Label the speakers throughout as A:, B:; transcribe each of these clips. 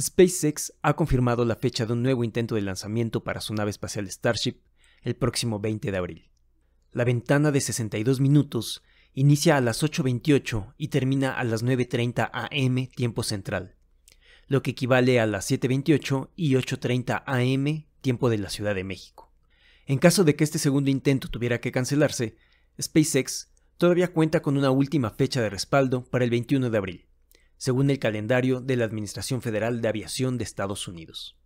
A: SpaceX ha confirmado la fecha de un nuevo intento de lanzamiento para su nave espacial Starship el próximo 20 de abril. La ventana de 62 minutos inicia a las 8.28 y termina a las 9.30 am tiempo central, lo que equivale a las 7.28 y 8.30 am tiempo de la Ciudad de México. En caso de que este segundo intento tuviera que cancelarse, SpaceX todavía cuenta con una última fecha de respaldo para el 21 de abril, según el calendario de la Administración Federal de Aviación de Estados Unidos.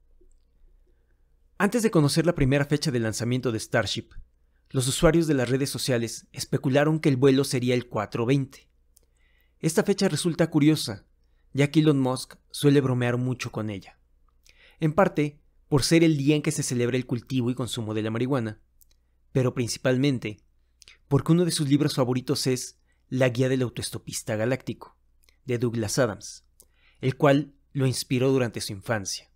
A: Antes de conocer la primera fecha de lanzamiento de Starship, los usuarios de las redes sociales especularon que el vuelo sería el 4-20. Esta fecha resulta curiosa, ya que Elon Musk suele bromear mucho con ella. En parte, por ser el día en que se celebra el cultivo y consumo de la marihuana, pero principalmente porque uno de sus libros favoritos es La Guía del Autoestopista Galáctico, de Douglas Adams, el cual lo inspiró durante su infancia.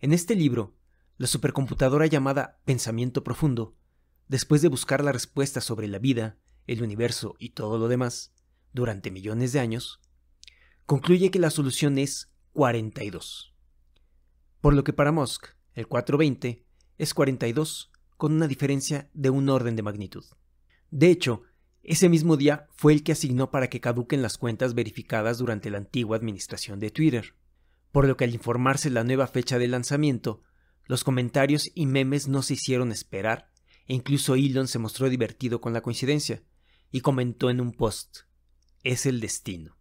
A: En este libro, la supercomputadora llamada Pensamiento Profundo, después de buscar la respuesta sobre la vida, el universo y todo lo demás, durante millones de años, concluye que la solución es 42. Por lo que para Musk, el 420 es 42 con una diferencia de un orden de magnitud. De hecho, ese mismo día fue el que asignó para que caduquen las cuentas verificadas durante la antigua administración de Twitter, por lo que al informarse la nueva fecha de lanzamiento, los comentarios y memes no se hicieron esperar e incluso Elon se mostró divertido con la coincidencia y comentó en un post, es el destino.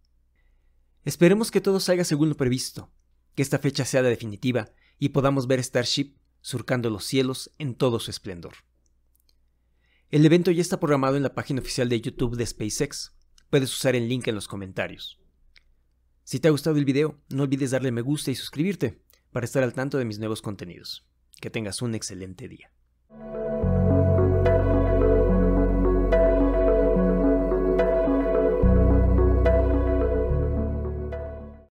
A: Esperemos que todo salga según lo previsto, que esta fecha sea la definitiva y podamos ver Starship surcando los cielos en todo su esplendor. El evento ya está programado en la página oficial de YouTube de SpaceX. Puedes usar el link en los comentarios. Si te ha gustado el video, no olvides darle me gusta y suscribirte para estar al tanto de mis nuevos contenidos. Que tengas un excelente día.